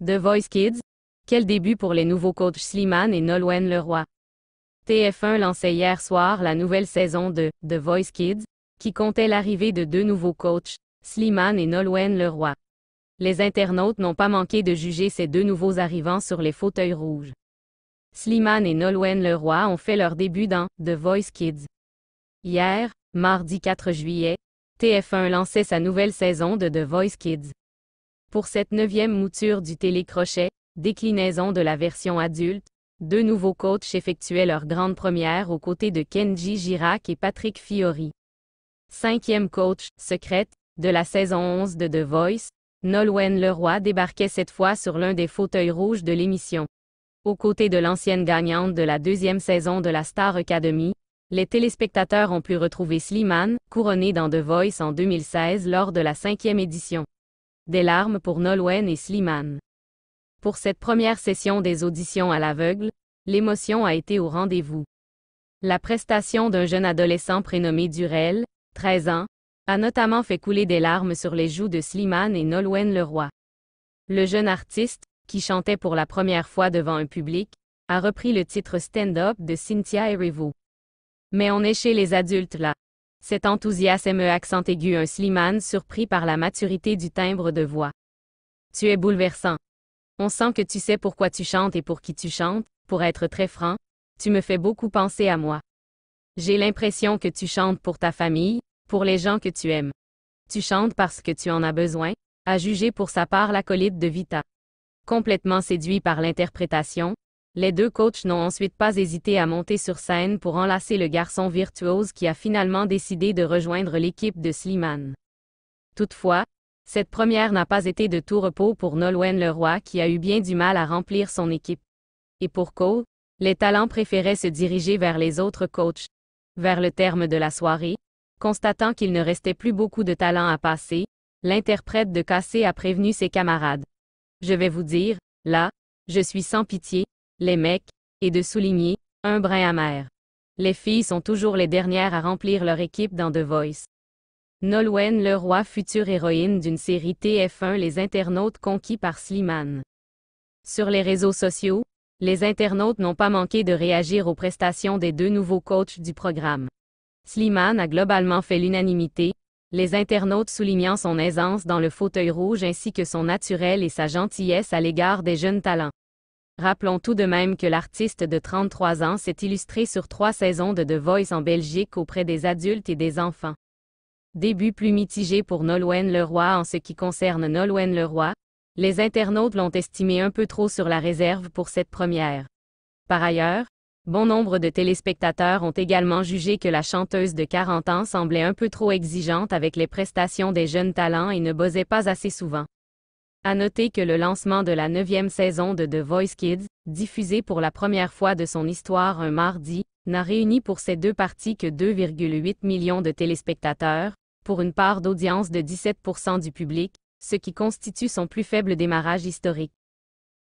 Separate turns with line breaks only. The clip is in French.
The Voice Kids, quel début pour les nouveaux coachs Slimane et Nolwenn Leroy. TF1 lançait hier soir la nouvelle saison de The Voice Kids, qui comptait l'arrivée de deux nouveaux coachs, Slimane et Nolwenn Leroy. Les internautes n'ont pas manqué de juger ces deux nouveaux arrivants sur les fauteuils rouges. Slimane et Nolwenn Leroy ont fait leur début dans The Voice Kids. Hier, mardi 4 juillet, TF1 lançait sa nouvelle saison de The Voice Kids. Pour cette neuvième mouture du télécrochet, déclinaison de la version adulte, deux nouveaux coachs effectuaient leur grande première aux côtés de Kenji Girac et Patrick Fiori. Cinquième coach, secrète, de la saison 11 de The Voice, Nolwenn Leroy débarquait cette fois sur l'un des fauteuils rouges de l'émission. Aux côtés de l'ancienne gagnante de la deuxième saison de la Star Academy, les téléspectateurs ont pu retrouver Slimane, couronné dans The Voice en 2016 lors de la cinquième édition des larmes pour Nolwenn et Slimane. Pour cette première session des auditions à l'aveugle, l'émotion a été au rendez-vous. La prestation d'un jeune adolescent prénommé Durel, 13 ans, a notamment fait couler des larmes sur les joues de Slimane et Nolwenn Leroy. Le jeune artiste, qui chantait pour la première fois devant un public, a repris le titre stand-up de Cynthia Erivo. Mais on est chez les adultes là. Cet enthousiasme accent aigu un Slimane surpris par la maturité du timbre de voix. Tu es bouleversant. On sent que tu sais pourquoi tu chantes et pour qui tu chantes, pour être très franc, tu me fais beaucoup penser à moi. J'ai l'impression que tu chantes pour ta famille, pour les gens que tu aimes. Tu chantes parce que tu en as besoin, a jugé pour sa part l'acolyte de Vita. Complètement séduit par l'interprétation, les deux coachs n'ont ensuite pas hésité à monter sur scène pour enlacer le garçon virtuose qui a finalement décidé de rejoindre l'équipe de Slimane. Toutefois, cette première n'a pas été de tout repos pour Nolwenn Leroy qui a eu bien du mal à remplir son équipe. Et pour Cole, les talents préféraient se diriger vers les autres coachs. Vers le terme de la soirée, constatant qu'il ne restait plus beaucoup de talents à passer, l'interprète de Cassé a prévenu ses camarades. Je vais vous dire, là, je suis sans pitié, les mecs, et de souligner, un brin amer. Les filles sont toujours les dernières à remplir leur équipe dans The Voice. Nolwenn roi future héroïne d'une série TF1 Les internautes conquis par Slimane. Sur les réseaux sociaux, les internautes n'ont pas manqué de réagir aux prestations des deux nouveaux coachs du programme. Slimane a globalement fait l'unanimité, les internautes soulignant son aisance dans le fauteuil rouge ainsi que son naturel et sa gentillesse à l'égard des jeunes talents. Rappelons tout de même que l'artiste de 33 ans s'est illustré sur trois saisons de The Voice en Belgique auprès des adultes et des enfants. Début plus mitigé pour Nolwenn Leroy en ce qui concerne Nolwenn Leroy, les internautes l'ont estimé un peu trop sur la réserve pour cette première. Par ailleurs, bon nombre de téléspectateurs ont également jugé que la chanteuse de 40 ans semblait un peu trop exigeante avec les prestations des jeunes talents et ne bosait pas assez souvent. À noter que le lancement de la neuvième saison de The Voice Kids, diffusée pour la première fois de son histoire un mardi, n'a réuni pour ces deux parties que 2,8 millions de téléspectateurs, pour une part d'audience de 17 du public, ce qui constitue son plus faible démarrage historique.